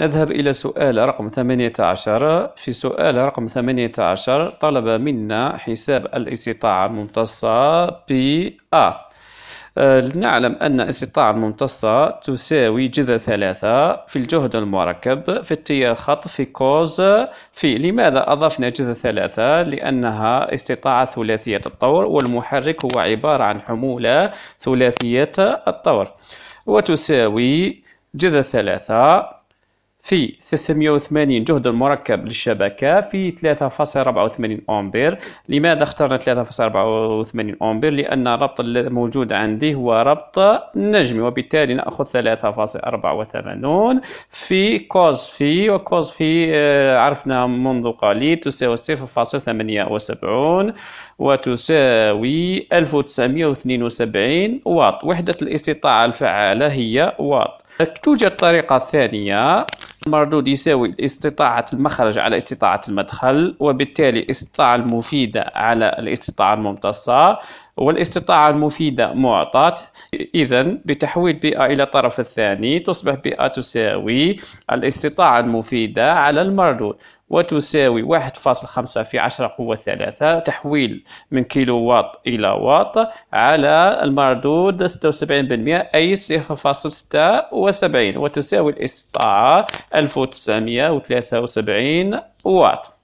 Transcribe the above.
نذهب إلى سؤال رقم 18 في سؤال رقم 18 طلب منا حساب الاستطاعة الممتصة بي A آه، لنعلم أن الاستطاعة الممتصة تساوي جذر ثلاثة في الجهد المركب في التيار خط في كوز في لماذا أضفنا جذر ثلاثة؟ لأنها استطاعة ثلاثية الطور والمحرك هو عبارة عن حمولة ثلاثية الطور وتساوي جذر ثلاثة في 380 جهد مركب للشبكة في 3.84 أمبير لماذا اخترنا 3.84 أمبير؟ لأن الربط الموجود عندي هو ربط نجمي وبالتالي نأخذ 3.84 في كوز في وكوز في عرفنا منذ قليل تساوي 0.78 وتساوي 1972 واط وحدة الاستطاعة الفعالة هي واط توجد طريقة ثانية المردود يساوي استطاعة المخرج على استطاعة المدخل وبالتالي الاستطاعة المفيدة على الاستطاعة الممتصة والاستطاعة المفيدة معطاة إذا بتحويل بيئة إلى الطرف الثاني تصبح بيئة تساوي الاستطاعة المفيدة على المردود وتساوي واحد فاصل خمسة في عشرة قوة ثلاثة تحويل من كيلو واط إلى واط على المردود ستة وسبعين بالمئة أي صفر فاصل ستة وسبعين وتساوي الاستطاعة ألف وسبعين واط